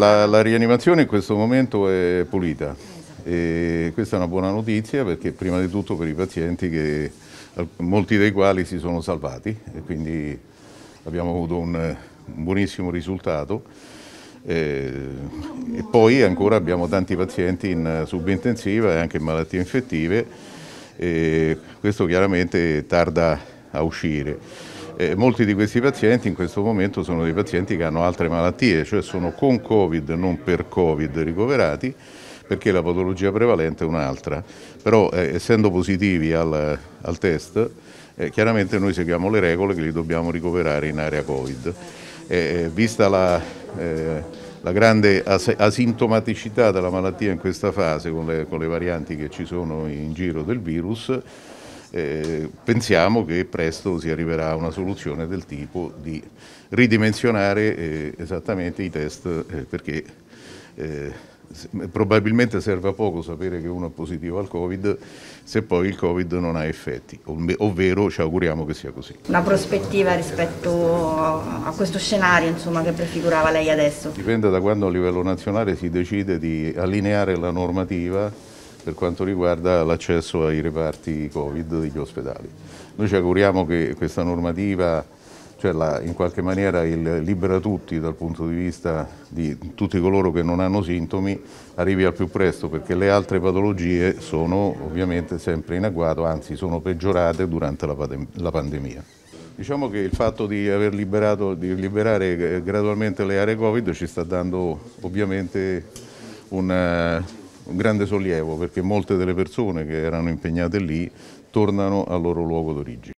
La, la, rianimazione in questo momento è pulita e questa è una buona notizia perché prima di tutto per i pazienti che, molti dei quali si sono salvati e quindi abbiamo avuto un, un buonissimo risultato e, eh, e poi ancora abbiamo tanti pazienti in subintensiva e anche in malattie infettive e questo chiaramente tarda a uscire. Eh, molti di questi pazienti in questo momento sono dei pazienti che hanno altre malattie, cioè sono con Covid, non per Covid ricoverati, perché la patologia prevalente è un'altra. Però eh, essendo positivi al, al test, eh, chiaramente noi seguiamo le regole che li dobbiamo ricoverare in area Covid. vista la, eh, la grande as asintomaticità della malattia in questa fase, con le, con le varianti che ci sono in giro del virus, eh, pensiamo che presto si arriverà a una soluzione del tipo di ridimensionare eh, esattamente i test eh, perché eh, probabilmente serve a poco sapere che uno è positivo al Covid se poi il Covid non ha effetti, ovvero ci auguriamo che sia così. Una prospettiva rispetto a questo scenario insomma, che prefigurava lei adesso? Dipende da quando a livello nazionale si decide di allineare la normativa per quanto riguarda l'accesso ai reparti Covid degli ospedali. Noi ci auguriamo che questa normativa, cioè la, in qualche maniera il libera tutti dal punto di vista di tutti coloro che non hanno sintomi, arrivi al più presto perché le altre patologie sono ovviamente sempre in agguato, anzi sono peggiorate durante la, la pandemia. Diciamo che il fatto di aver liberato, di liberare eh, gradualmente le aree Covid ci sta dando ovviamente un eh, un grande sollievo perché molte delle persone che erano impegnate lì tornano al loro luogo d'origine.